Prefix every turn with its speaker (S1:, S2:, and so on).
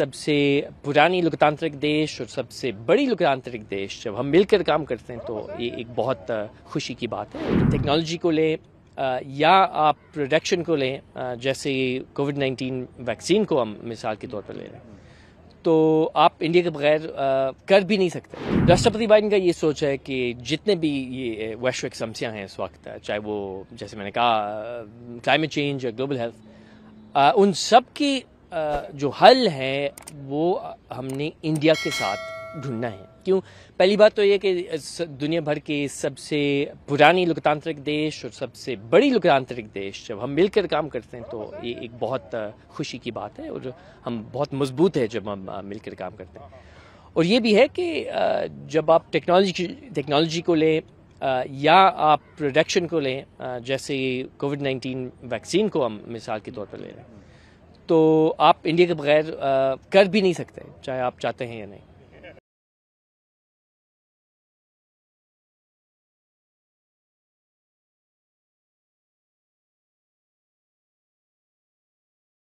S1: सबसे पुरानी लोकतांत्रिक देश और सबसे बड़ी लोकतांत्रिक देश जब हम मिलकर काम करते हैं तो ये एक बहुत खुशी की बात है टेक्नोलॉजी को ले या आप प्रोडक्शन को लें जैसे कोविड नाइन्टीन वैक्सीन को हम मिसाल के तौर पर ले रहे हैं तो आप इंडिया के बगैर कर भी नहीं सकते राष्ट्रपति बाइडन का ये सोच है कि जितने भी ये वैश्विक समस्याएं हैं इस वक्त चाहे वो जैसे मैंने कहा क्लाइमेट चेंज या ग्लोबल हेल्थ उन सब की जो हल है वो हमने इंडिया के साथ ढूंढना है क्यों पहली बात तो ये कि दुनिया भर के सबसे पुरानी लोकतांत्रिक देश और सबसे बड़ी लोकतांत्रिक देश जब हम मिलकर काम करते हैं तो ये एक बहुत खुशी की बात है और हम बहुत मजबूत है जब हम मिलकर काम करते हैं और ये भी है कि जब आप टेक्नोलॉजी टेक्नोलॉजी को लें या आप प्रोडक्शन को लें जैसे कोविड नाइन्टीन वैक्सीन को हम मिसाल के तौर पर ले रहे हैं तो आप इंडिया के बगैर कर भी नहीं सकते चाहे आप चाहते हैं या नहीं